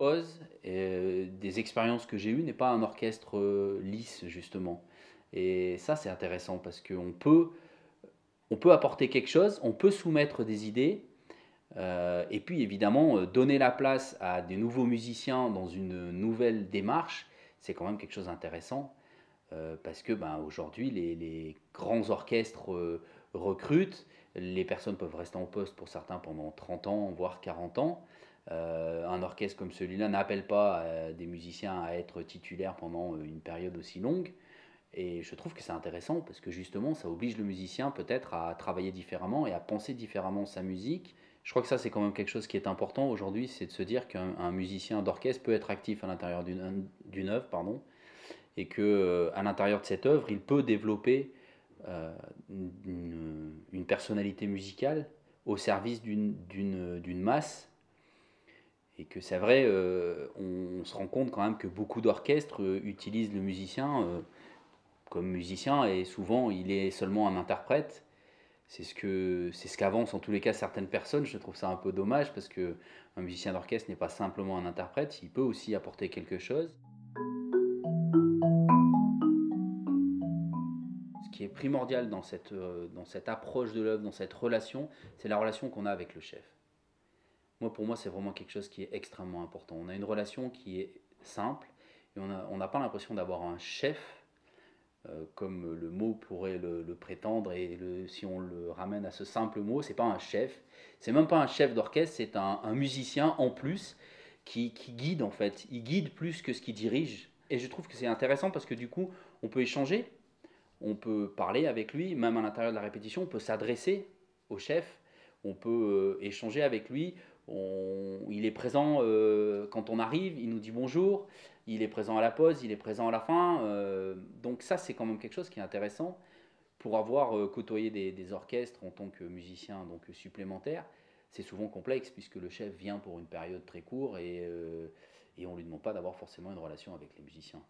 Oz, euh, des expériences que j'ai eues, n'est pas un orchestre euh, lisse, justement. Et ça, c'est intéressant parce qu'on peut, on peut apporter quelque chose, on peut soumettre des idées, euh, et puis évidemment, donner la place à des nouveaux musiciens dans une nouvelle démarche, c'est quand même quelque chose d'intéressant. Euh, parce que ben, aujourd'hui, les, grands orchestres euh, recrutent, les personnes peuvent rester en poste pour certains pendant 30 ans, voire 40 ans. Euh, un orchestre comme celui-là n'appelle pas des musiciens à être titulaires pendant une période aussi longue. Et je trouve que c'est intéressant parce que justement, ça oblige le musicien peut-être à travailler différemment et à penser différemment sa musique. Je crois que ça, c'est quand même quelque chose qui est important aujourd'hui, c'est de se dire qu'un musicien d'orchestre peut être actif à l'intérieur d'une œuvre, pardon, et que euh, à l'intérieur de cette œuvre, il peut développer euh, une, personnalité musicale au service d'une masse. Et que c'est vrai, euh, on, se rend compte quand même que beaucoup d'orchestres utilisent le musicien comme musicien et souvent il est seulement un interprète. C'est ce que c'est ce qu'avancent en tous les cas certaines personnes. Je trouve ça un peu dommage parce que un musicien d'orchestre n'est pas simplement un interprète, il peut aussi apporter quelque chose. ce qui est primordial dans cette, euh, dans cette approche de l'œuvre, dans cette relation, c'est la relation qu'on a avec le chef. Moi, pour moi, c'est vraiment quelque chose qui est extrêmement important. On a une relation qui est simple et on n'a pas l'impression d'avoir un chef, euh, comme le mot pourrait le, prétendre. Et le, si on le ramène à ce simple mot, c'est pas un chef, c'est même pas un chef d'orchestre, c'est un, musicien en plus qui, qui guide en fait. Il guide plus que ce qu'il dirige. Et je trouve que c'est intéressant parce que du coup, on peut échanger on peut parler avec lui, même à l'intérieur de la répétition, on peut s'adresser au chef, on peut euh, échanger avec lui, il est présent euh, quand on arrive, il nous dit bonjour, il est présent à la pause, il est présent à la fin. Euh, donc ça, c'est quand même quelque chose qui est intéressant pour avoir côtoyé des, orchestres en tant que musicien donc supplémentaire. C'est souvent complexe puisque le chef vient pour une période très courte et, et on ne lui demande pas d'avoir forcément une relation avec les musiciens.